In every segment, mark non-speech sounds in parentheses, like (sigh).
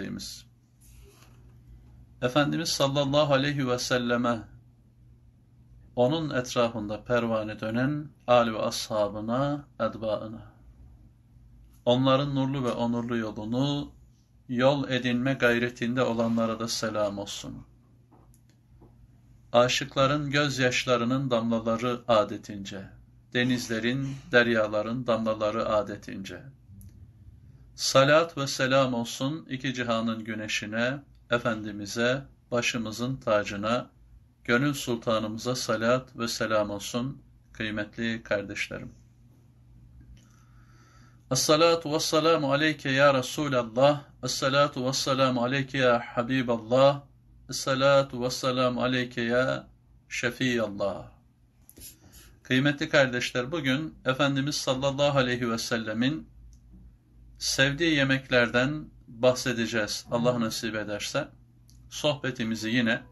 Dediğimiz. Efendimiz sallallahu aleyhi ve selleme onun etrafında pervane dönen âli ve ashabına, edbaına. Onların nurlu ve onurlu yolunu yol edinme gayretinde olanlara da selam olsun. Aşıkların gözyaşlarının damlaları adetince, denizlerin, deryaların damlaları adetince, Salat ve selam olsun iki cihanın güneşine, Efendimiz'e, başımızın tacına, gönül sultanımıza salat ve selam olsun kıymetli kardeşlerim. Esselatu ve selamu aleyke ya Resulallah, Esselatu ve selamu aleyke ya Habiballah, Esselatu ve selamu aleyke ya Şefiyallah. Kıymetli kardeşler bugün Efendimiz sallallahu aleyhi ve sellemin sevdiği yemeklerden bahsedeceğiz Allah nasip ederse. Sohbetimizi yine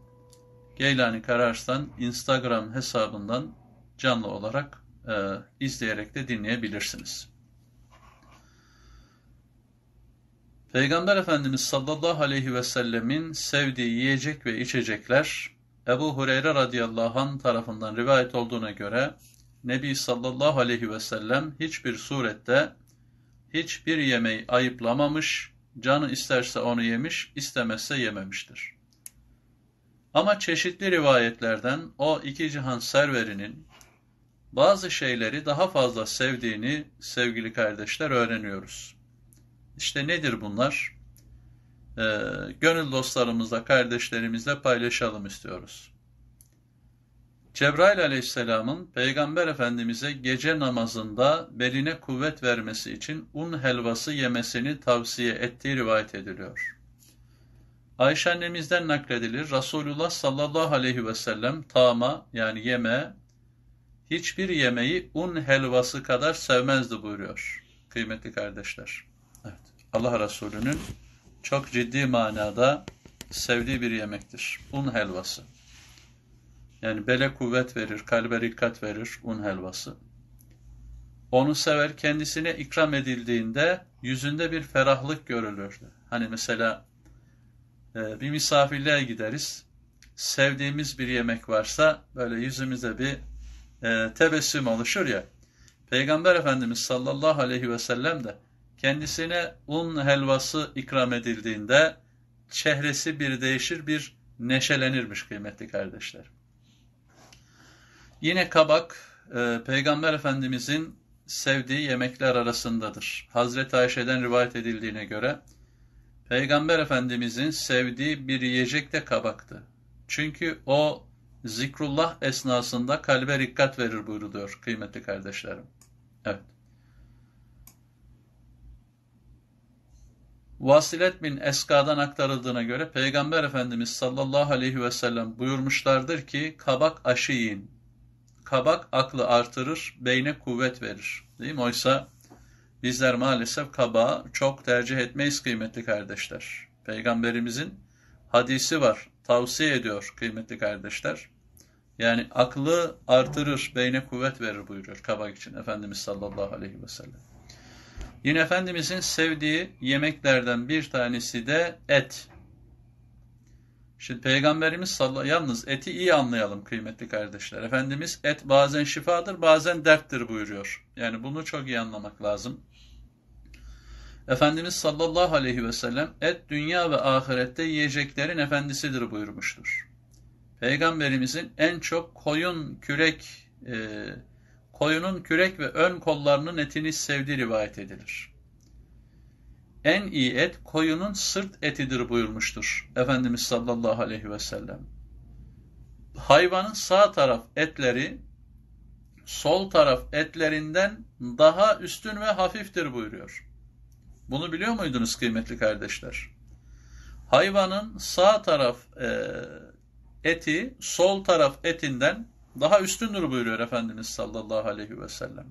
Geylani Karars'tan Instagram hesabından canlı olarak e, izleyerek de dinleyebilirsiniz. Peygamber Efendimiz sallallahu aleyhi ve sellemin sevdiği yiyecek ve içecekler Ebu Hureyre radıyallahu anh tarafından rivayet olduğuna göre Nebi sallallahu aleyhi ve sellem hiçbir surette hiçbir yemeği ayıplamamış, canı isterse onu yemiş, istemezse yememiştir. Ama çeşitli rivayetlerden o iki cihan serverinin bazı şeyleri daha fazla sevdiğini sevgili kardeşler öğreniyoruz. İşte nedir bunlar? Ee, gönül dostlarımızla, kardeşlerimizle paylaşalım istiyoruz. Cebrail aleyhisselamın Peygamber Efendimiz'e gece namazında beline kuvvet vermesi için un helvası yemesini tavsiye ettiği rivayet ediliyor. Ayşe annemizden nakledilir. Resulullah sallallahu aleyhi ve sellem tama yani yeme hiçbir yemeği un helvası kadar sevmezdi buyuruyor. Kıymetli kardeşler. Evet. Allah Resulü'nün çok ciddi manada sevdiği bir yemektir. Un helvası. Yani bele kuvvet verir, kalbe rikkat verir un helvası. Onu sever kendisine ikram edildiğinde yüzünde bir ferahlık görülürdü. Hani mesela e, bir misafirliğe gideriz. Sevdiğimiz bir yemek varsa böyle yüzümüzde bir e, tebessüm oluşur ya. Peygamber Efendimiz sallallahu aleyhi ve sellem de kendisine un helvası ikram edildiğinde çehresi bir değişir bir neşelenirmiş kıymetli kardeşler. Yine kabak e, Peygamber Efendimizin sevdiği yemekler arasındadır. Hazreti Ayşe'den rivayet edildiğine göre Peygamber Efendimizin sevdiği bir yiyecek de kabaktı. Çünkü o zikrullah esnasında kalbe dikkat verir buyuruluyor kıymetli kardeşlerim. Evet. Vasilet bin Eska'dan aktarıldığına göre Peygamber Efendimiz sallallahu aleyhi ve sellem buyurmuşlardır ki kabak aşı yiyin kabak aklı artırır, beyne kuvvet verir. Değil mi? Oysa bizler maalesef kabağı çok tercih etmeyiz kıymetli kardeşler. Peygamberimizin hadisi var, tavsiye ediyor kıymetli kardeşler. Yani aklı artırır, beyne kuvvet verir buyuruyor kabak için Efendimiz sallallahu aleyhi ve sellem. Yine Efendimizin sevdiği yemeklerden bir tanesi de et. Şimdi Peygamberimiz sallallahu yalnız eti iyi anlayalım kıymetli kardeşler. Efendimiz et bazen şifadır bazen derttir buyuruyor. Yani bunu çok iyi anlamak lazım. Efendimiz sallallahu aleyhi ve sellem et dünya ve ahirette yiyeceklerin efendisidir buyurmuştur. Peygamberimizin en çok koyun kürek e, koyunun kürek ve ön kollarının etini sevdiği rivayet edilir en iyi et koyunun sırt etidir buyurmuştur Efendimiz sallallahu aleyhi ve sellem. Hayvanın sağ taraf etleri sol taraf etlerinden daha üstün ve hafiftir buyuruyor. Bunu biliyor muydunuz kıymetli kardeşler? Hayvanın sağ taraf e, eti sol taraf etinden daha üstündür buyuruyor Efendimiz sallallahu aleyhi ve sellem.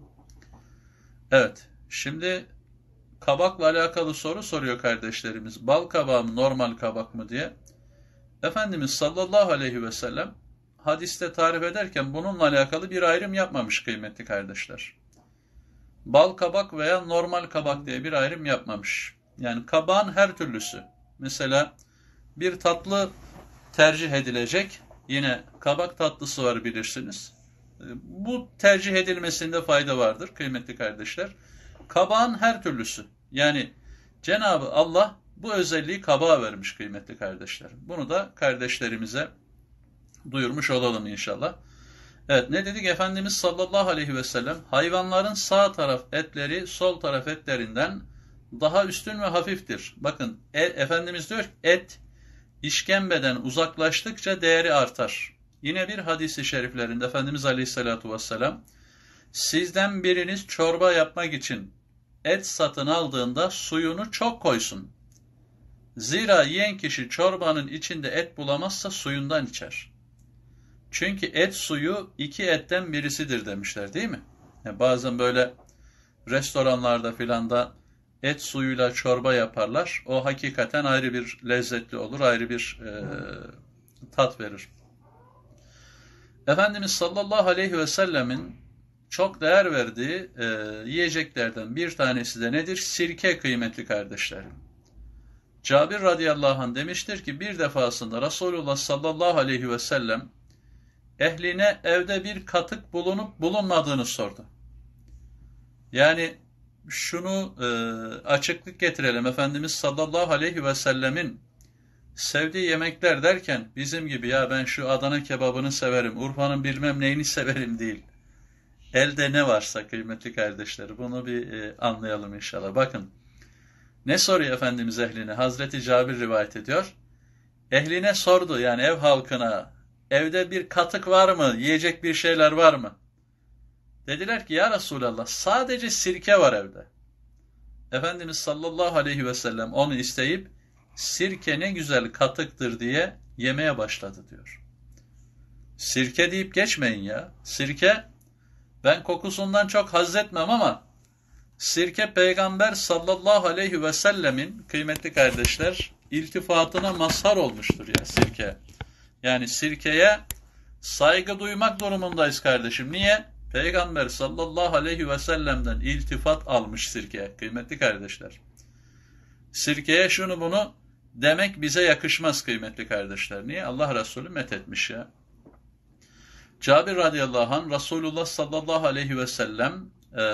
Evet, şimdi Kabakla alakalı soru soruyor kardeşlerimiz. Bal kabağı mı normal kabak mı diye. Efendimiz sallallahu aleyhi ve sellem hadiste tarif ederken bununla alakalı bir ayrım yapmamış kıymetli kardeşler. Bal kabak veya normal kabak diye bir ayrım yapmamış. Yani kabağın her türlüsü. Mesela bir tatlı tercih edilecek. Yine kabak tatlısı var bilirsiniz. Bu tercih edilmesinde fayda vardır kıymetli kardeşler. Kabağın her türlüsü. Yani Cenabı Allah bu özelliği kabağa vermiş kıymetli kardeşlerim. Bunu da kardeşlerimize duyurmuş olalım inşallah. Evet ne dedik Efendimiz sallallahu aleyhi ve sellem hayvanların sağ taraf etleri sol taraf etlerinden daha üstün ve hafiftir. Bakın e, Efendimiz diyor ki et işkembeden uzaklaştıkça değeri artar. Yine bir hadisi şeriflerinde Efendimiz aleyhissalatu vesselam sizden biriniz çorba yapmak için et satın aldığında suyunu çok koysun. Zira yiyen kişi çorbanın içinde et bulamazsa suyundan içer. Çünkü et suyu iki etten birisidir demişler değil mi? Yani bazen böyle restoranlarda filan da et suyuyla çorba yaparlar. O hakikaten ayrı bir lezzetli olur, ayrı bir e, tat verir. Efendimiz sallallahu aleyhi ve sellemin çok değer verdiği e, yiyeceklerden bir tanesi de nedir? Sirke kıymetli kardeşlerim. Cabir radıyallahu anh demiştir ki bir defasında Resulullah sallallahu aleyhi ve sellem ehline evde bir katık bulunup bulunmadığını sordu. Yani şunu e, açıklık getirelim. Efendimiz sallallahu aleyhi ve sellemin sevdiği yemekler derken bizim gibi ya ben şu Adana kebabını severim, Urfa'nın bilmem neyini severim değil. Elde ne varsa kıymetli kardeşler bunu bir e, anlayalım inşallah. Bakın ne soruyor Efendimiz ehline? Hazreti Cabir rivayet ediyor. Ehline sordu yani ev halkına evde bir katık var mı? Yiyecek bir şeyler var mı? Dediler ki ya Resulallah sadece sirke var evde. Efendimiz sallallahu aleyhi ve sellem onu isteyip sirke ne güzel katıktır diye yemeye başladı diyor. Sirke deyip geçmeyin ya. Sirke ben kokusundan çok haz etmem ama sirke peygamber sallallahu aleyhi ve sellemin kıymetli kardeşler iltifatına mazhar olmuştur ya sirke. Yani sirkeye saygı duymak durumundayız kardeşim. Niye? Peygamber sallallahu aleyhi ve sellem'den iltifat almış sirke kıymetli kardeşler. Sirkeye şunu bunu demek bize yakışmaz kıymetli kardeşler. Niye? Allah Resulü met ya. Cabir radıyallahu anh Resulullah sallallahu aleyhi ve sellem e,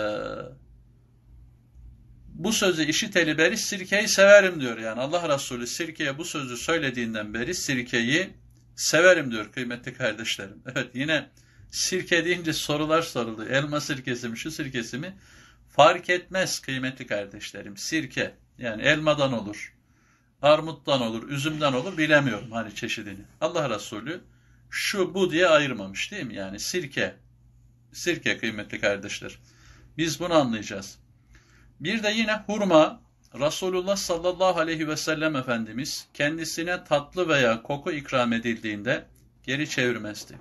bu sözü işiteli beri sirkeyi severim diyor. Yani Allah Resulü sirkeye bu sözü söylediğinden beri sirkeyi severim diyor kıymetli kardeşlerim. (laughs) Evet yine sirke deyince sorular soruldu. Elma sirkesi mi şu sirkesi mi? Fark etmez kıymetli kardeşlerim. Sirke yani elmadan olur, armuttan olur, üzümden olur bilemiyorum hani çeşidini. Allah Resulü şu bu diye ayırmamış değil mi? Yani sirke. Sirke kıymetli kardeşler. Biz bunu anlayacağız. Bir de yine hurma Resulullah sallallahu aleyhi ve sellem Efendimiz kendisine tatlı veya koku ikram edildiğinde geri çevirmezdi.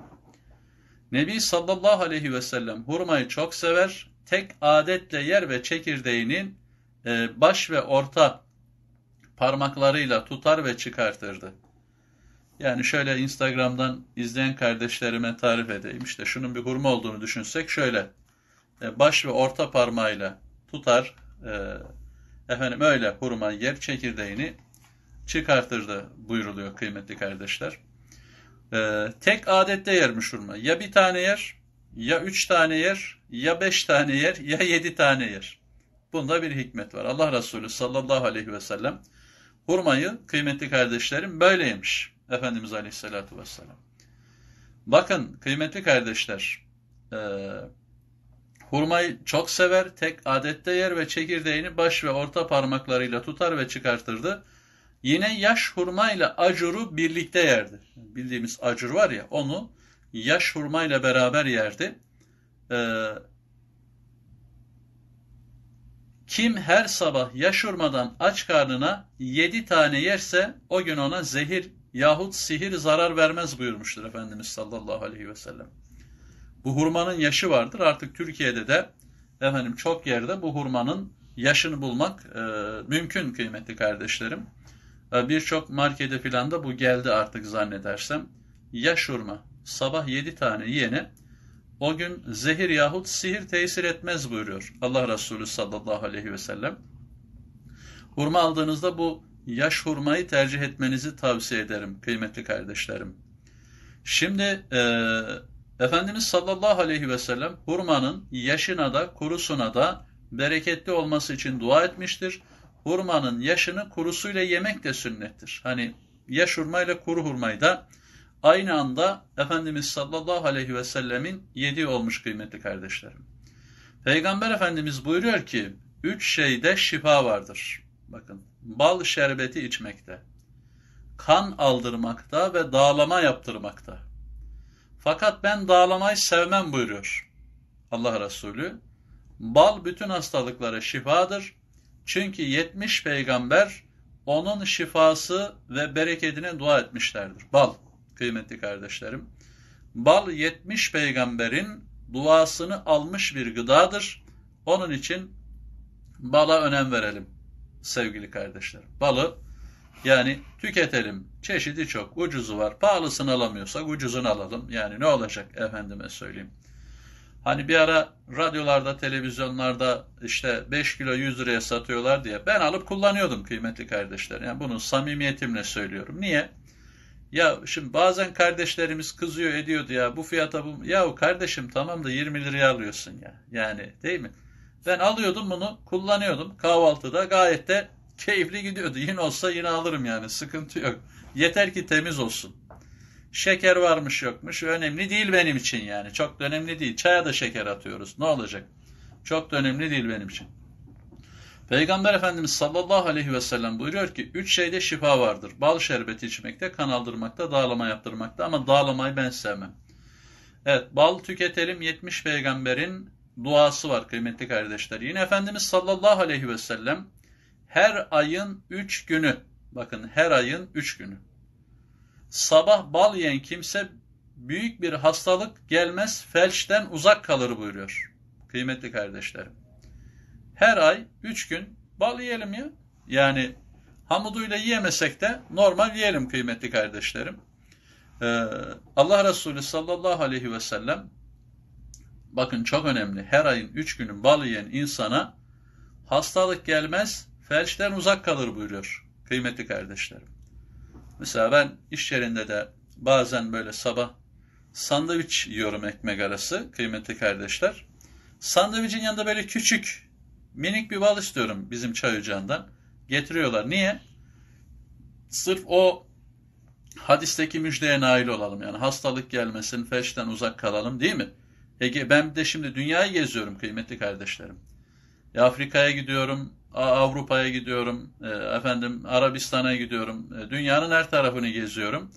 Nebi sallallahu aleyhi ve sellem hurmayı çok sever, tek adetle yer ve çekirdeğinin e, baş ve orta parmaklarıyla tutar ve çıkartırdı. Yani şöyle Instagram'dan izleyen kardeşlerime tarif edeyim. İşte şunun bir hurma olduğunu düşünsek şöyle. E, baş ve orta parmağıyla tutar. E, efendim öyle hurma yer çekirdeğini çıkartırdı buyuruluyor kıymetli kardeşler. E, tek adette yermiş hurma. Ya bir tane yer, ya üç tane yer, ya beş tane yer, ya yedi tane yer. Bunda bir hikmet var. Allah Resulü sallallahu aleyhi ve sellem hurmayı kıymetli kardeşlerim böyle yemiş. Efendimiz Aleyhisselatü Vesselam. Bakın kıymetli kardeşler, e, hurmayı çok sever, tek adette yer ve çekirdeğini baş ve orta parmaklarıyla tutar ve çıkartırdı. Yine yaş hurmayla acuru birlikte yerdi. Bildiğimiz acur var ya onu yaş hurmayla beraber yerdi. Ee, kim her sabah yaş hurmadan aç karnına yedi tane yerse o gün ona zehir yahut sihir zarar vermez buyurmuştur Efendimiz sallallahu aleyhi ve sellem. Bu hurmanın yaşı vardır. Artık Türkiye'de de efendim çok yerde bu hurmanın yaşını bulmak e, mümkün kıymetli kardeşlerim. E, Birçok markete filan da bu geldi artık zannedersem. Yaş hurma sabah yedi tane yiyene o gün zehir yahut sihir tesir etmez buyuruyor Allah Resulü sallallahu aleyhi ve sellem. Hurma aldığınızda bu yaş hurmayı tercih etmenizi tavsiye ederim kıymetli kardeşlerim. Şimdi e, Efendimiz sallallahu aleyhi ve sellem hurmanın yaşına da kurusuna da bereketli olması için dua etmiştir. Hurmanın yaşını kurusuyla yemek de sünnettir. Hani yaş hurmayla kuru hurmayı da aynı anda Efendimiz sallallahu aleyhi ve sellemin yediği olmuş kıymetli kardeşlerim. Peygamber Efendimiz buyuruyor ki, üç şeyde şifa vardır. Bakın bal şerbeti içmekte, kan aldırmakta ve dağlama yaptırmakta. Fakat ben dağlamayı sevmem buyuruyor Allah Resulü. Bal bütün hastalıklara şifadır. Çünkü 70 peygamber onun şifası ve bereketine dua etmişlerdir. Bal kıymetli kardeşlerim. Bal 70 peygamberin duasını almış bir gıdadır. Onun için bala önem verelim sevgili kardeşlerim. Balı yani tüketelim. Çeşidi çok. Ucuzu var. Pahalısını alamıyorsak ucuzunu alalım. Yani ne olacak efendime söyleyeyim. Hani bir ara radyolarda, televizyonlarda işte 5 kilo 100 liraya satıyorlar diye ben alıp kullanıyordum kıymetli kardeşler. Yani bunu samimiyetimle söylüyorum. Niye? Ya şimdi bazen kardeşlerimiz kızıyor ediyordu ya bu fiyata bu. Yahu kardeşim tamam da 20 liraya alıyorsun ya. Yani değil mi? Ben alıyordum bunu kullanıyordum kahvaltıda gayet de keyifli gidiyordu. Yine olsa yine alırım yani sıkıntı yok. Yeter ki temiz olsun. Şeker varmış yokmuş önemli değil benim için yani. Çok da önemli değil. Çaya da şeker atıyoruz. Ne olacak? Çok da önemli değil benim için. Peygamber Efendimiz sallallahu aleyhi ve sellem buyuruyor ki üç şeyde şifa vardır. Bal şerbeti içmekte, kan aldırmakta, dağlama yaptırmakta ama dağlamayı ben sevmem. Evet bal tüketelim 70 peygamberin duası var kıymetli kardeşler. Yine Efendimiz sallallahu aleyhi ve sellem her ayın üç günü, bakın her ayın üç günü, sabah bal yiyen kimse büyük bir hastalık gelmez, felçten uzak kalır buyuruyor. Kıymetli kardeşlerim. Her ay üç gün bal yiyelim ya. Yani hamuduyla yiyemesek de normal yiyelim kıymetli kardeşlerim. Ee, Allah Resulü sallallahu aleyhi ve sellem bakın çok önemli. Her ayın üç günün bal yiyen insana hastalık gelmez, felçten uzak kalır buyuruyor kıymetli kardeşlerim. Mesela ben iş yerinde de bazen böyle sabah sandviç yiyorum ekmek arası kıymetli kardeşler. Sandviçin yanında böyle küçük minik bir bal istiyorum bizim çay ocağından. Getiriyorlar. Niye? Sırf o hadisteki müjdeye nail olalım. Yani hastalık gelmesin, felçten uzak kalalım değil mi? Ege, ben de şimdi dünyayı geziyorum kıymetli kardeşlerim. E, Afrika'ya gidiyorum, Avrupa'ya gidiyorum, e, efendim Arabistan'a gidiyorum. E, dünyanın her tarafını geziyorum.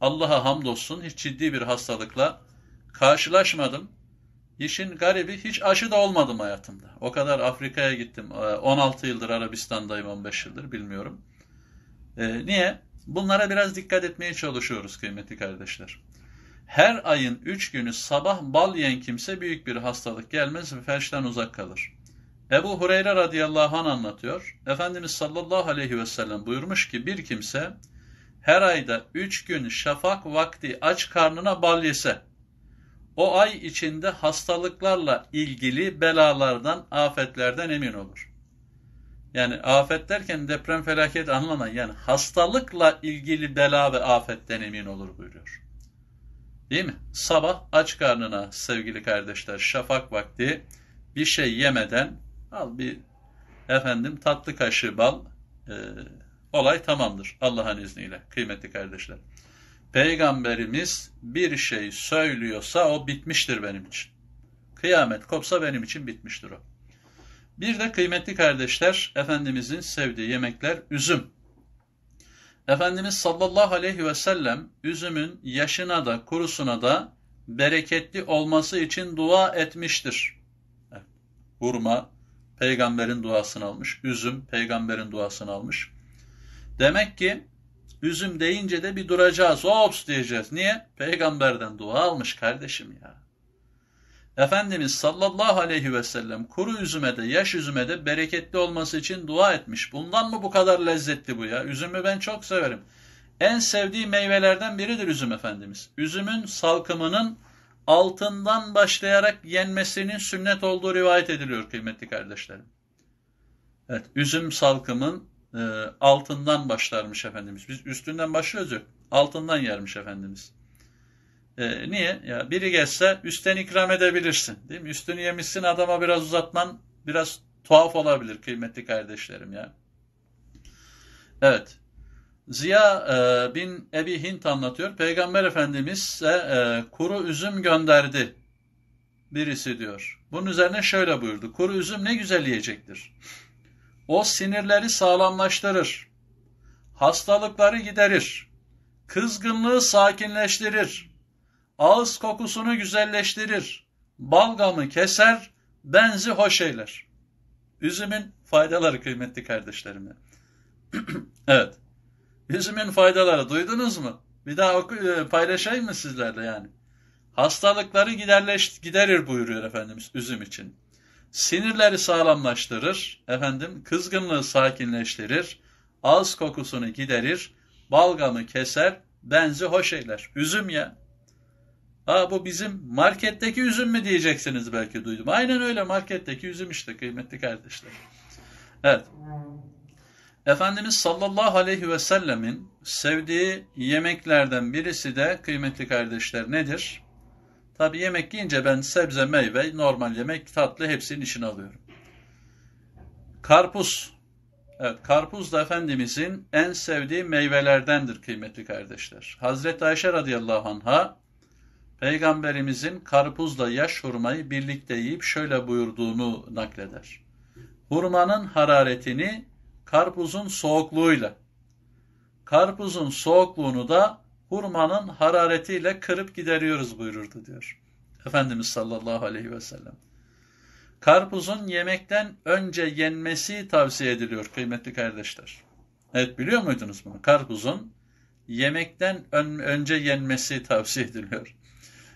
Allah'a hamdolsun hiç ciddi bir hastalıkla karşılaşmadım. İşin garibi hiç aşı da olmadım hayatımda. O kadar Afrika'ya gittim. 16 e, yıldır Arabistan'dayım, 15 yıldır bilmiyorum. E, niye? Bunlara biraz dikkat etmeye çalışıyoruz kıymetli kardeşler. Her ayın üç günü sabah bal yiyen kimse büyük bir hastalık gelmez ve felçten uzak kalır. Ebu Hureyre radıyallahu anh anlatıyor. Efendimiz sallallahu aleyhi ve sellem buyurmuş ki bir kimse her ayda üç gün şafak vakti aç karnına bal yese, o ay içinde hastalıklarla ilgili belalardan, afetlerden emin olur. Yani afet derken deprem felaket anlamayın. Yani hastalıkla ilgili bela ve afetten emin olur buyuruyor. Değil mi? Sabah aç karnına sevgili kardeşler şafak vakti bir şey yemeden al bir efendim tatlı kaşığı bal e, olay tamamdır Allah'ın izniyle kıymetli kardeşler. Peygamberimiz bir şey söylüyorsa o bitmiştir benim için. Kıyamet kopsa benim için bitmiştir o. Bir de kıymetli kardeşler Efendimizin sevdiği yemekler üzüm. Efendimiz sallallahu aleyhi ve sellem üzümün yaşına da kurusuna da bereketli olması için dua etmiştir. Evet. Hurma peygamberin duasını almış, üzüm peygamberin duasını almış. Demek ki üzüm deyince de bir duracağız, ops diyeceğiz. Niye? Peygamberden dua almış kardeşim ya. Efendimiz sallallahu aleyhi ve sellem kuru üzüme de yaş üzüme de bereketli olması için dua etmiş. Bundan mı bu kadar lezzetli bu ya? Üzümü ben çok severim. En sevdiği meyvelerden biridir üzüm Efendimiz. Üzümün salkımının altından başlayarak yenmesinin sünnet olduğu rivayet ediliyor kıymetli kardeşlerim. Evet, üzüm salkımın e, altından başlarmış Efendimiz. Biz üstünden başlıyoruz ya, altından yermiş Efendimiz. E, niye? Ya biri geçse üstten ikram edebilirsin. Değil mi? Üstünü yemişsin adama biraz uzatman biraz tuhaf olabilir kıymetli kardeşlerim ya. Evet. Ziya e, bin Ebi Hint anlatıyor. Peygamber Efendimiz e, e, kuru üzüm gönderdi birisi diyor. Bunun üzerine şöyle buyurdu. Kuru üzüm ne güzel yiyecektir. O sinirleri sağlamlaştırır. Hastalıkları giderir. Kızgınlığı sakinleştirir ağız kokusunu güzelleştirir, balgamı keser, benzi hoş eyler. Üzümün faydaları kıymetli kardeşlerime. (clears throat) evet. Üzümün faydaları duydunuz mu? Bir daha oku, e, paylaşayım mı sizlerle yani? Hastalıkları giderleş, giderir buyuruyor Efendimiz üzüm için. Sinirleri sağlamlaştırır, efendim, kızgınlığı sakinleştirir, ağız kokusunu giderir, balgamı keser, benzi hoş eyler. Üzüm ya. Aa bu bizim marketteki üzüm mü diyeceksiniz belki duydum. Aynen öyle marketteki üzüm işte kıymetli kardeşler. Evet. Efendimiz sallallahu aleyhi ve sellemin sevdiği yemeklerden birisi de kıymetli kardeşler nedir? Tabi yemek yiyince ben sebze, meyve, normal yemek, tatlı hepsinin işini alıyorum. Karpuz. Evet, karpuz da Efendimizin en sevdiği meyvelerdendir kıymetli kardeşler. Hazreti Ayşe radıyallahu anha Peygamberimizin karpuzla yaş hurmayı birlikte yiyip şöyle buyurduğunu nakleder. Hurmanın hararetini karpuzun soğukluğuyla, karpuzun soğukluğunu da hurmanın hararetiyle kırıp gideriyoruz buyururdu diyor. Efendimiz sallallahu aleyhi ve sellem. Karpuzun yemekten önce yenmesi tavsiye ediliyor kıymetli kardeşler. Evet biliyor muydunuz bunu? Karpuzun yemekten ön, önce yenmesi tavsiye ediliyor.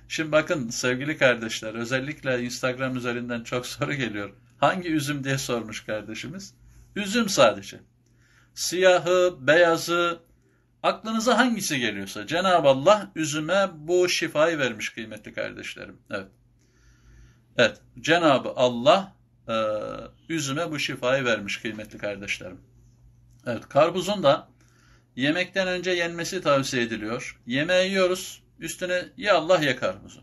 Şimdi bakın sevgili kardeşler özellikle Instagram üzerinden çok (laughs) soru geliyor. Hangi üzüm diye sormuş kardeşimiz. Üzüm sadece. Siyahı, beyazı, aklınıza hangisi geliyorsa Cenab-ı Allah üzüme bu şifayı vermiş kıymetli kardeşlerim. Evet. Evet. Cenab-ı Allah e, üzüme bu şifayı vermiş kıymetli kardeşlerim. Evet. Karpuzun da yemekten önce yenmesi tavsiye ediliyor. Yemeği yiyoruz. Üstüne ya Allah ya karpuzu.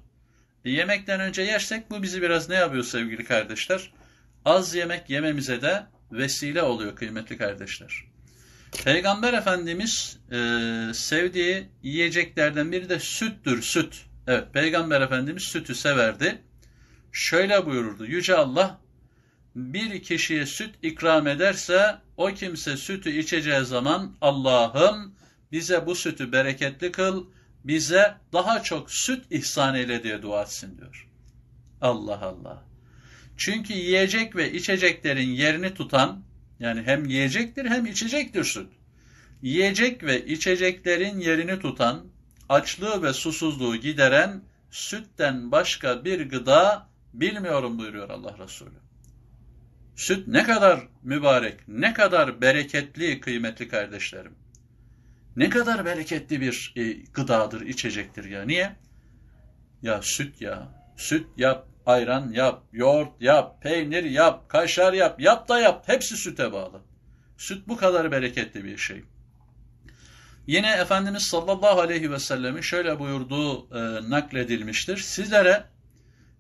E yemekten önce yersek bu bizi biraz ne yapıyor sevgili kardeşler? Az yemek yememize de vesile oluyor kıymetli kardeşler. Peygamber Efendimiz e, sevdiği yiyeceklerden biri de süttür, süt. Evet, Peygamber Efendimiz sütü severdi. Şöyle buyururdu, Yüce Allah, bir kişiye süt ikram ederse, o kimse sütü içeceği zaman, Allah'ım bize bu sütü bereketli kıl, bize daha çok süt ihsan eyle diye dua etsin diyor. Allah Allah. Çünkü yiyecek ve içeceklerin yerini tutan, yani hem yiyecektir hem içecektir süt. Yiyecek ve içeceklerin yerini tutan, açlığı ve susuzluğu gideren sütten başka bir gıda bilmiyorum buyuruyor Allah Resulü. Süt ne kadar mübarek, ne kadar bereketli, kıymetli kardeşlerim. Ne kadar bereketli bir e, gıdadır, içecektir ya. Niye? Ya süt ya. Süt yap, ayran yap, yoğurt yap, peynir yap, kaşar yap, yap da yap. Hepsi süte bağlı. Süt bu kadar bereketli bir şey. Yine Efendimiz sallallahu aleyhi ve sellemin şöyle buyurduğu e, nakledilmiştir. Sizlere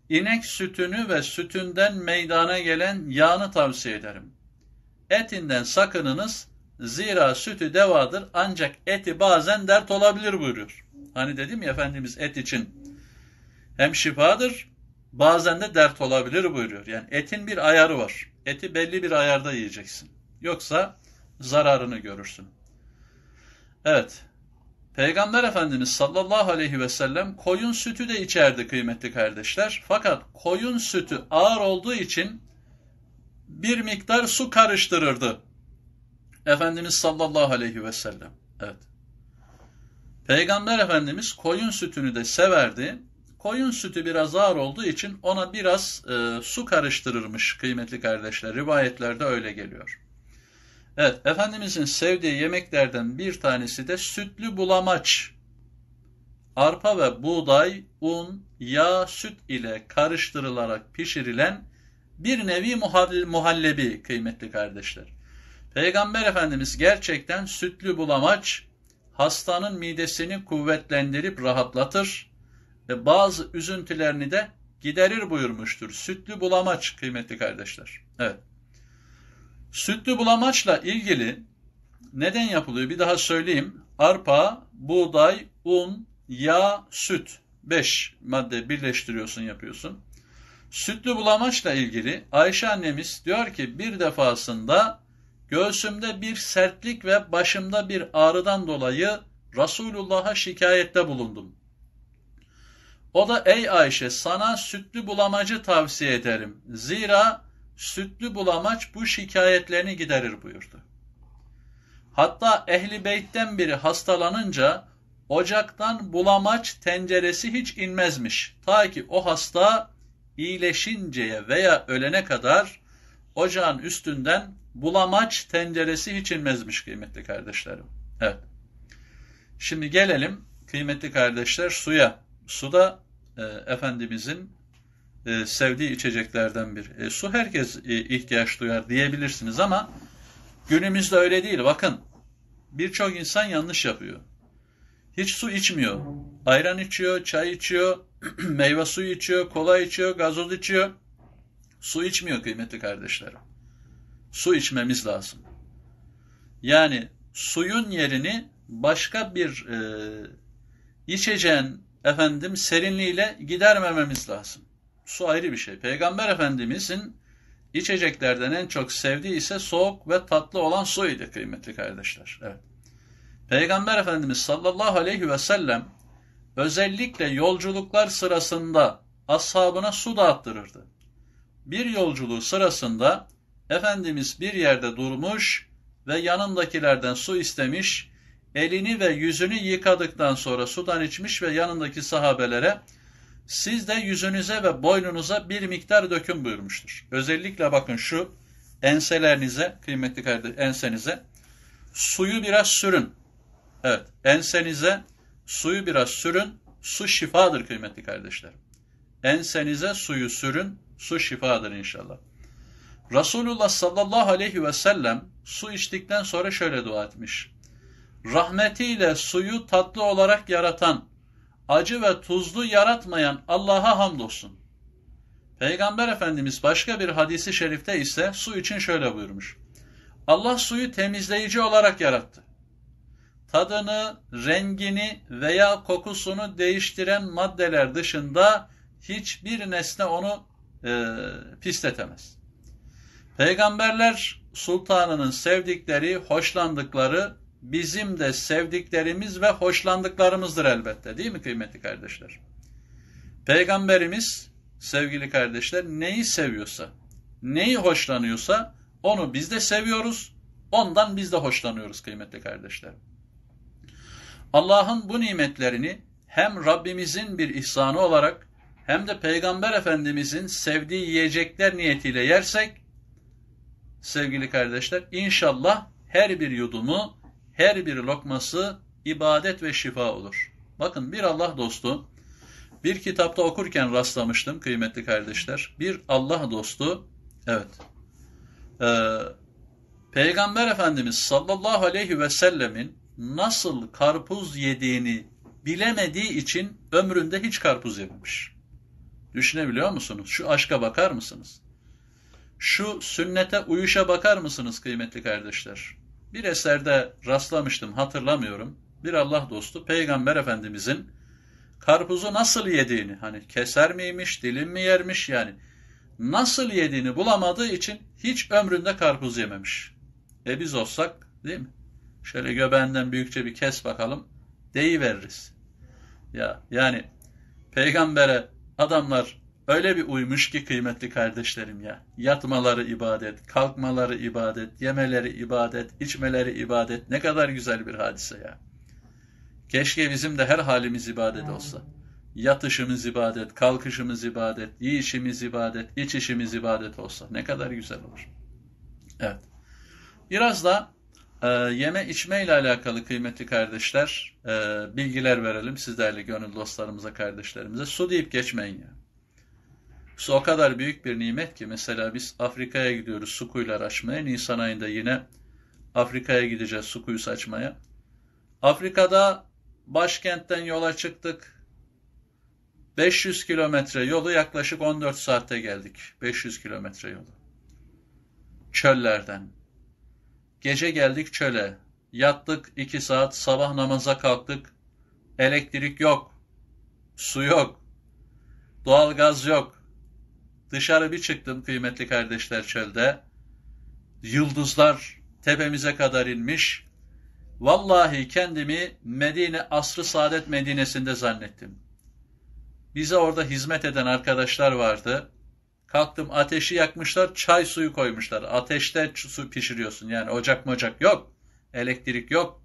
inek sütünü ve sütünden meydana gelen yağını tavsiye ederim. Etinden sakınınız, Zira sütü devadır ancak eti bazen dert olabilir buyuruyor. Hani dedim ya Efendimiz et için hem şifadır bazen de dert olabilir buyuruyor. Yani etin bir ayarı var. Eti belli bir ayarda yiyeceksin. Yoksa zararını görürsün. Evet. Peygamber Efendimiz sallallahu aleyhi ve sellem koyun sütü de içerdi kıymetli kardeşler. Fakat koyun sütü ağır olduğu için bir miktar su karıştırırdı. Efendimiz sallallahu aleyhi ve sellem. Evet. Peygamber Efendimiz koyun sütünü de severdi. Koyun sütü biraz ağır olduğu için ona biraz e, su karıştırırmış kıymetli kardeşler. Rivayetlerde öyle geliyor. Evet, Efendimizin sevdiği yemeklerden bir tanesi de sütlü bulamaç. Arpa ve buğday, un, yağ, süt ile karıştırılarak pişirilen bir nevi muhallebi kıymetli kardeşler. Peygamber Efendimiz gerçekten sütlü bulamaç hastanın midesini kuvvetlendirip rahatlatır ve bazı üzüntülerini de giderir buyurmuştur. Sütlü bulamaç kıymetli kardeşler. Evet. Sütlü bulamaçla ilgili neden yapılıyor bir daha söyleyeyim. Arpa, buğday, un, yağ, süt. beş madde birleştiriyorsun yapıyorsun. Sütlü bulamaçla ilgili Ayşe annemiz diyor ki bir defasında Göğsümde bir sertlik ve başımda bir ağrıdan dolayı Resulullah'a şikayette bulundum. O da ey Ayşe sana sütlü bulamacı tavsiye ederim. Zira sütlü bulamaç bu şikayetlerini giderir buyurdu. Hatta ehli beytten biri hastalanınca ocaktan bulamaç tenceresi hiç inmezmiş. Ta ki o hasta iyileşinceye veya ölene kadar ocağın üstünden bulamaç tenceresi hiç inmezmiş kıymetli kardeşlerim. Evet. Şimdi gelelim kıymetli kardeşler suya. Su da e, Efendimizin e, sevdiği içeceklerden bir. E, su herkes e, ihtiyaç duyar diyebilirsiniz ama günümüzde öyle değil. Bakın birçok insan yanlış yapıyor. Hiç su içmiyor. Ayran içiyor, çay içiyor, (clears throat) meyve suyu içiyor, kola içiyor, gazoz içiyor. Su içmiyor kıymetli kardeşlerim su içmemiz lazım. Yani suyun yerini başka bir e, içeceğin efendim serinliğiyle gidermememiz lazım. Su ayrı bir şey. Peygamber Efendimizin içeceklerden en çok sevdiği ise soğuk ve tatlı olan su idi kıymetli kardeşler. Evet. Peygamber Efendimiz sallallahu aleyhi ve sellem özellikle yolculuklar sırasında ashabına su dağıttırırdı. Bir yolculuğu sırasında Efendimiz bir yerde durmuş ve yanındakilerden su istemiş, elini ve yüzünü yıkadıktan sonra sudan içmiş ve yanındaki sahabelere siz de yüzünüze ve boynunuza bir miktar dökün buyurmuştur. Özellikle bakın şu enselerinize, kıymetli kardeş ensenize suyu biraz sürün. Evet, ensenize suyu biraz sürün. Su şifadır kıymetli kardeşlerim. Ensenize suyu sürün, su şifadır inşallah. Resulullah sallallahu aleyhi ve sellem su içtikten sonra şöyle dua etmiş. Rahmetiyle suyu tatlı olarak yaratan, acı ve tuzlu yaratmayan Allah'a hamdolsun. Peygamber Efendimiz başka bir hadisi şerifte ise su için şöyle buyurmuş. Allah suyu temizleyici olarak yarattı. Tadını, rengini veya kokusunu değiştiren maddeler dışında hiçbir nesne onu e, pisletemez.'' Peygamberler sultanının sevdikleri, hoşlandıkları bizim de sevdiklerimiz ve hoşlandıklarımızdır elbette değil mi kıymetli kardeşler? Peygamberimiz sevgili kardeşler neyi seviyorsa, neyi hoşlanıyorsa onu biz de seviyoruz, ondan biz de hoşlanıyoruz kıymetli kardeşler. Allah'ın bu nimetlerini hem Rabbimizin bir ihsanı olarak hem de Peygamber Efendimizin sevdiği yiyecekler niyetiyle yersek sevgili kardeşler. İnşallah her bir yudumu, her bir lokması ibadet ve şifa olur. Bakın bir Allah dostu, bir kitapta okurken rastlamıştım kıymetli kardeşler. Bir Allah dostu, evet, ee, Peygamber Efendimiz sallallahu aleyhi ve sellemin nasıl karpuz yediğini bilemediği için ömründe hiç karpuz yememiş. Düşünebiliyor musunuz? Şu aşka bakar mısınız? Şu sünnete uyuşa bakar mısınız kıymetli kardeşler? Bir eserde rastlamıştım hatırlamıyorum. Bir Allah dostu Peygamber Efendimizin karpuzu nasıl yediğini hani keser miymiş dilim mi yermiş yani nasıl yediğini bulamadığı için hiç ömründe karpuz yememiş. E biz olsak değil mi? Şöyle göbeğinden büyükçe bir kes bakalım deyiveririz. Ya yani peygambere adamlar Öyle bir uymuş ki kıymetli kardeşlerim ya. Yatmaları ibadet, kalkmaları ibadet, yemeleri ibadet, içmeleri ibadet. Ne kadar güzel bir hadise ya. Keşke bizim de her halimiz ibadet olsa. Yatışımız ibadet, kalkışımız ibadet, yiyişimiz ibadet, içişimiz ibadet olsa. Ne kadar güzel olur. Evet. Biraz da e, yeme içme ile alakalı kıymetli kardeşler e, bilgiler verelim sizlerle gönül dostlarımıza, kardeşlerimize. Su deyip geçmeyin ya. Yani. Su o kadar büyük bir nimet ki mesela biz Afrika'ya gidiyoruz su kuyuları açmaya. Nisan ayında yine Afrika'ya gideceğiz su kuyusu açmaya. Afrika'da başkentten yola çıktık. 500 kilometre yolu yaklaşık 14 saatte geldik. 500 kilometre yolu. Çöllerden. Gece geldik çöle. Yattık 2 saat, sabah namaza kalktık. Elektrik yok. Su yok. Doğalgaz yok. Dışarı bir çıktım kıymetli kardeşler çölde. Yıldızlar tepemize kadar inmiş. Vallahi kendimi Medine Asrı Saadet Medine'sinde zannettim. Bize orada hizmet eden arkadaşlar vardı. Kalktım ateşi yakmışlar, çay suyu koymuşlar. Ateşte su pişiriyorsun yani ocak mocak yok. Elektrik yok.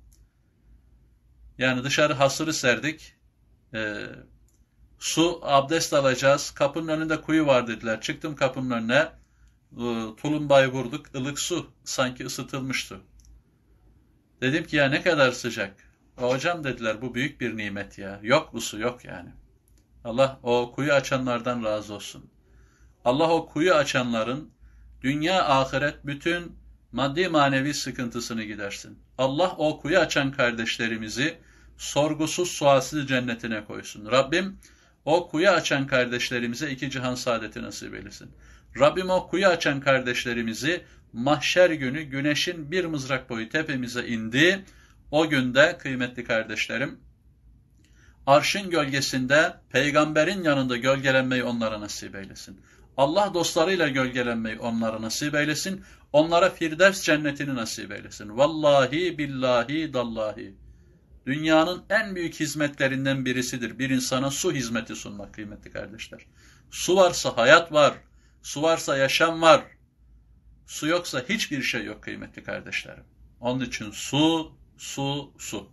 Yani dışarı hasırı serdik. Ee, su, abdest alacağız. Kapının önünde kuyu var dediler. Çıktım kapının önüne. Ee, Tulumbayı vurduk. ılık su sanki ısıtılmıştı. Dedim ki ya ne kadar sıcak. E, hocam dediler bu büyük bir nimet ya. Yok bu su yok yani. Allah o kuyu açanlardan razı olsun. Allah o kuyu açanların dünya ahiret bütün maddi manevi sıkıntısını gidersin. Allah o kuyu açan kardeşlerimizi sorgusuz sualsiz cennetine koysun. Rabbim o kuyu açan kardeşlerimize iki cihan saadeti nasip eylesin. Rabbim o kuyu açan kardeşlerimizi mahşer günü güneşin bir mızrak boyu tepemize indiği O günde kıymetli kardeşlerim arşın gölgesinde peygamberin yanında gölgelenmeyi onlara nasip eylesin. Allah dostlarıyla gölgelenmeyi onlara nasip eylesin. Onlara Firdevs cennetini nasip eylesin. Vallahi billahi dallahi. Dünyanın en büyük hizmetlerinden birisidir. Bir insana su hizmeti sunmak kıymetli kardeşler. Su varsa hayat var. Su varsa yaşam var. Su yoksa hiçbir şey yok kıymetli kardeşlerim. Onun için su, su, su.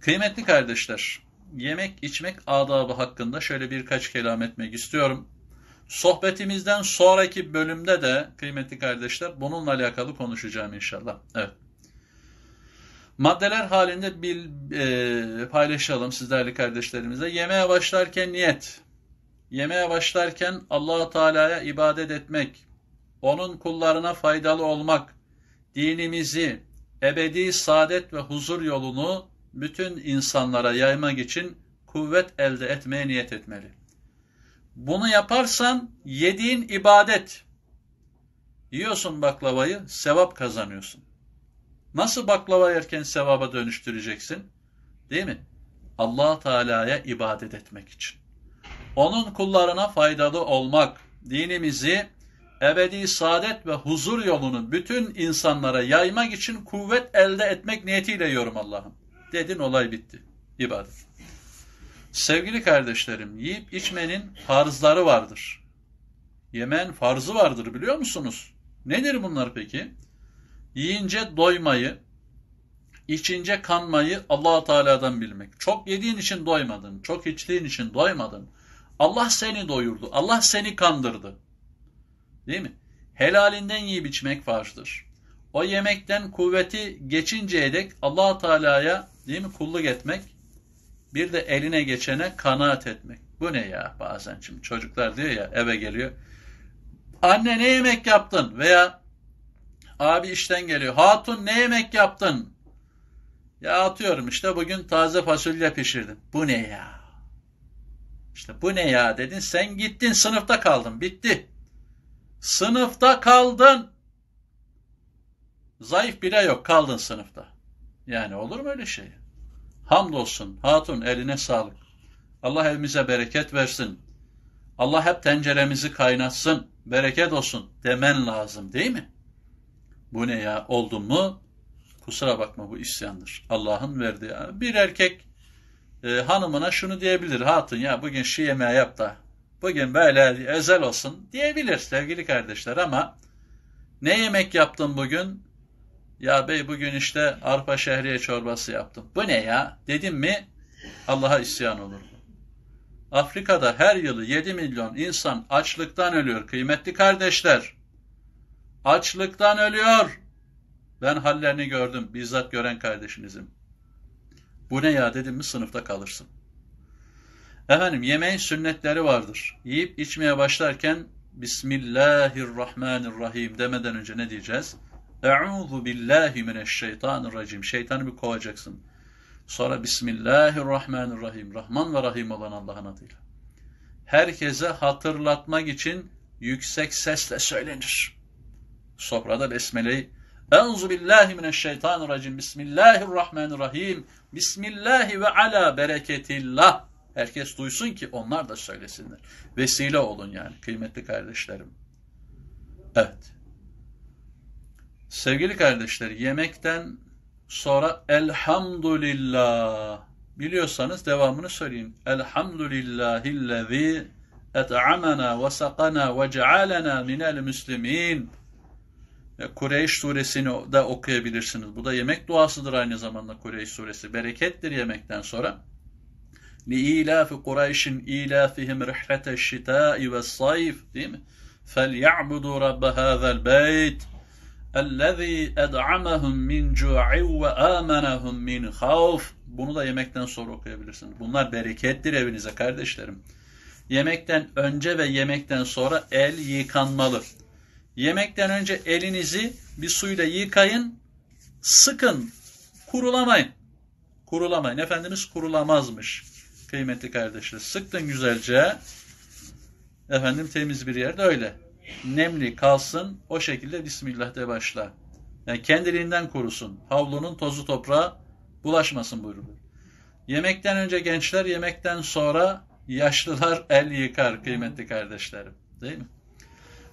Kıymetli kardeşler, yemek içmek adabı hakkında şöyle birkaç kelam etmek istiyorum. Sohbetimizden sonraki bölümde de kıymetli kardeşler bununla alakalı konuşacağım inşallah. Evet. Maddeler halinde bir e, paylaşalım sizlerle kardeşlerimize. Yemeğe başlarken niyet. Yemeğe başlarken allah Teala'ya ibadet etmek, onun kullarına faydalı olmak, dinimizi, ebedi saadet ve huzur yolunu bütün insanlara yaymak için kuvvet elde etmeye niyet etmeli. Bunu yaparsan yediğin ibadet. Yiyorsun baklavayı, sevap kazanıyorsun. Nasıl baklava yerken sevaba dönüştüreceksin? Değil mi? allah Teala'ya ibadet etmek için. Onun kullarına faydalı olmak, dinimizi ebedi saadet ve huzur yolunu bütün insanlara yaymak için kuvvet elde etmek niyetiyle yorum Allah'ım. Dedin olay bitti. İbadet. Sevgili kardeşlerim, yiyip içmenin farzları vardır. Yemen farzı vardır biliyor musunuz? Nedir bunlar peki? Yiyince doymayı, içince kanmayı allah Teala'dan bilmek. Çok yediğin için doymadın, çok içtiğin için doymadın. Allah seni doyurdu, Allah seni kandırdı. Değil mi? Helalinden yiyip içmek farzdır. O yemekten kuvveti geçinceye dek allah Teala'ya değil mi kulluk etmek, bir de eline geçene kanaat etmek. Bu ne ya bazen şimdi çocuklar diyor ya eve geliyor. Anne ne yemek yaptın veya Abi işten geliyor. Hatun ne yemek yaptın? Ya atıyorum işte bugün taze fasulye pişirdim. Bu ne ya? İşte bu ne ya dedin. Sen gittin sınıfta kaldın. Bitti. Sınıfta kaldın. Zayıf bile yok. Kaldın sınıfta. Yani olur mu öyle şey? Hamdolsun. Hatun eline sağlık. Allah evimize bereket versin. Allah hep tenceremizi kaynatsın. Bereket olsun demen lazım değil mi? Bu ne ya? oldum mu? Kusura bakma bu isyandır. Allah'ın verdiği. Bir erkek e, hanımına şunu diyebilir. Hatun ya bugün şu yemeği yap da bugün böyle özel olsun diyebilir sevgili kardeşler ama ne yemek yaptın bugün? Ya bey bugün işte arpa şehriye çorbası yaptım. Bu ne ya? Dedim mi Allah'a isyan olur bu. Afrika'da her yılı 7 milyon insan açlıktan ölüyor kıymetli kardeşler. Açlıktan ölüyor. Ben hallerini gördüm bizzat gören kardeşinizim. Bu ne ya dedim mi sınıfta kalırsın. Efendim yemeğin sünnetleri vardır. Yiyip içmeye başlarken Bismillahirrahmanirrahim demeden önce ne diyeceğiz? Euzu billahi mineşşeytanirracim. Şeytanı bir kovacaksın. Sonra Bismillahirrahmanirrahim. Rahman ve Rahim olan Allah'ın adıyla. Herkese hatırlatmak için yüksek sesle söylenir. Sofrada besmeleyi Enzu billahi mineşşeytanirracim. Bismillahirrahmanirrahim. Bismillahi ve ala bereketillah. Herkes duysun ki onlar da söylesinler. Vesile olun yani kıymetli kardeşlerim. Evet. Sevgili kardeşler yemekten sonra elhamdülillah biliyorsanız devamını söyleyin. Elhamdülillahillezî et'amena ve sakana ve cealena minel müslimin. E, Kureyş suresini de okuyabilirsiniz. Bu da yemek duasıdır aynı zamanda Kureyş suresi. Berekettir yemekten sonra. لِيْلَافِ قُرَيْشٍ اِيلَافِهِمْ رِحْلَةَ الشِّتَاءِ وَالصَّيْفِ değil mi? فَلْيَعْبُدُوا رَبَّ هَذَا الْبَيْتِ اَلَّذ۪ي min مِنْ جُوعٍ وَآمَنَهُمْ min خَوْفٍ Bunu da yemekten sonra okuyabilirsiniz. Bunlar berekettir evinize kardeşlerim. Yemekten önce ve yemekten sonra el yıkanmalı. Yemekten önce elinizi bir suyla yıkayın, sıkın, kurulamayın. Kurulamayın. Efendimiz kurulamazmış kıymetli kardeşler. Sıktın güzelce. Efendim temiz bir yerde öyle. Nemli kalsın. O şekilde Bismillah de başla. Yani kendiliğinden kurusun. Havlunun tozu toprağa bulaşmasın buyurdu. Yemekten önce gençler, yemekten sonra yaşlılar el yıkar kıymetli kardeşlerim. Değil mi?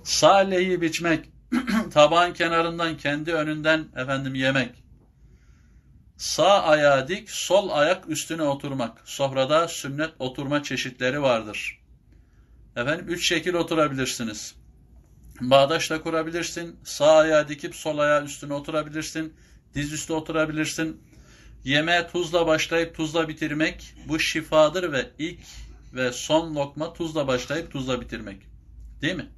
Saleyi biçmek, (clears throat) taban kenarından kendi önünden efendim yemek. Sağ ayağı dik, sol ayak üstüne oturmak. Sofrada sünnet oturma çeşitleri vardır. Efendim üç şekil oturabilirsiniz. Bağdaş da kurabilirsin. Sağ ayağı dikip sol ayağı üstüne oturabilirsin. Diz üstü oturabilirsin. Yeme tuzla başlayıp tuzla bitirmek bu şifadır ve ilk ve son lokma tuzla başlayıp tuzla bitirmek. Değil mi?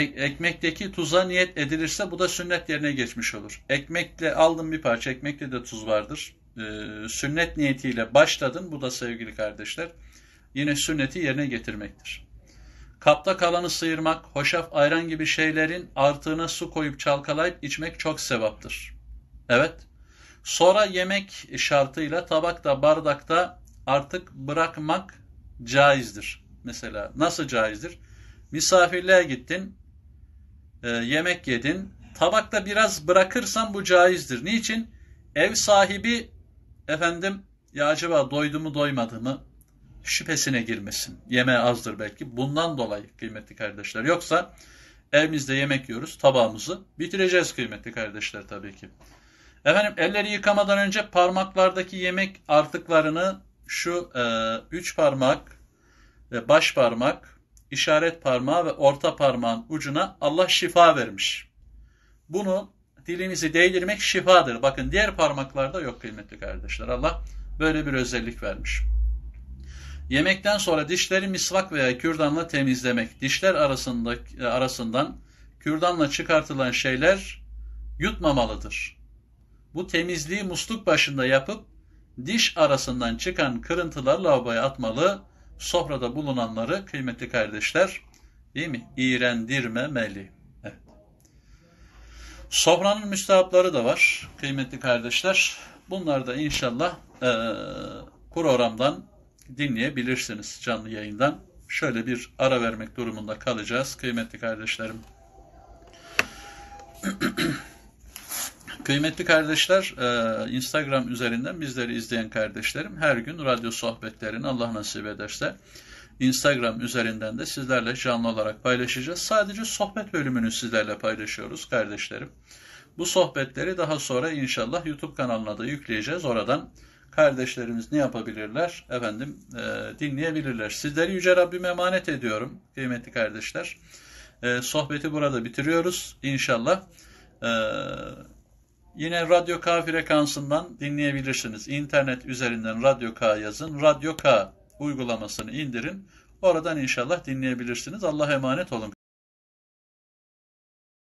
ekmekteki tuza niyet edilirse bu da sünnet yerine geçmiş olur. Ekmekle aldım bir parça, ekmekte de tuz vardır. E, sünnet niyetiyle başladın, bu da sevgili kardeşler yine sünneti yerine getirmektir. Kapta kalanı sıyırmak, hoşaf ayran gibi şeylerin artığına su koyup çalkalayıp içmek çok sevaptır. Evet. Sonra yemek şartıyla tabakta, bardakta artık bırakmak caizdir. Mesela nasıl caizdir? Misafirliğe gittin, ee, yemek yedin. Tabakta biraz bırakırsan bu caizdir. Niçin? Ev sahibi efendim ya acaba doydu mu doymadı mı şüphesine girmesin. Yeme azdır belki. Bundan dolayı kıymetli kardeşler. Yoksa evimizde yemek yiyoruz. Tabağımızı bitireceğiz kıymetli kardeşler tabii ki. Efendim elleri yıkamadan önce parmaklardaki yemek artıklarını şu e, üç parmak, e, baş parmak, işaret parmağı ve orta parmağın ucuna Allah şifa vermiş. Bunu dilimizi değdirmek şifadır. Bakın diğer parmaklarda yok kıymetli kardeşler. Allah böyle bir özellik vermiş. Yemekten sonra dişleri misvak veya kürdanla temizlemek. Dişler arasında, arasından kürdanla çıkartılan şeyler yutmamalıdır. Bu temizliği musluk başında yapıp diş arasından çıkan kırıntılar lavaboya atmalı sofrada bulunanları kıymetli kardeşler değil mi? İğrendirmemeli. Evet. Sofranın müstahapları da var kıymetli kardeşler. Bunlar da inşallah e, programdan dinleyebilirsiniz canlı yayından. Şöyle bir ara vermek durumunda kalacağız kıymetli kardeşlerim. (clears throat) Kıymetli kardeşler, e, Instagram üzerinden bizleri izleyen kardeşlerim her gün radyo sohbetlerini Allah nasip ederse Instagram üzerinden de sizlerle canlı olarak paylaşacağız. Sadece sohbet bölümünü sizlerle paylaşıyoruz kardeşlerim. Bu sohbetleri daha sonra inşallah YouTube kanalına da yükleyeceğiz. Oradan kardeşlerimiz ne yapabilirler? Efendim e, dinleyebilirler. Sizleri Yüce Rabbime emanet ediyorum kıymetli kardeşler. E, sohbeti burada bitiriyoruz. İnşallah e, Yine Radyo K frekansından dinleyebilirsiniz. İnternet üzerinden Radyo K yazın. Radyo K uygulamasını indirin. Oradan inşallah dinleyebilirsiniz. Allah'a emanet olun.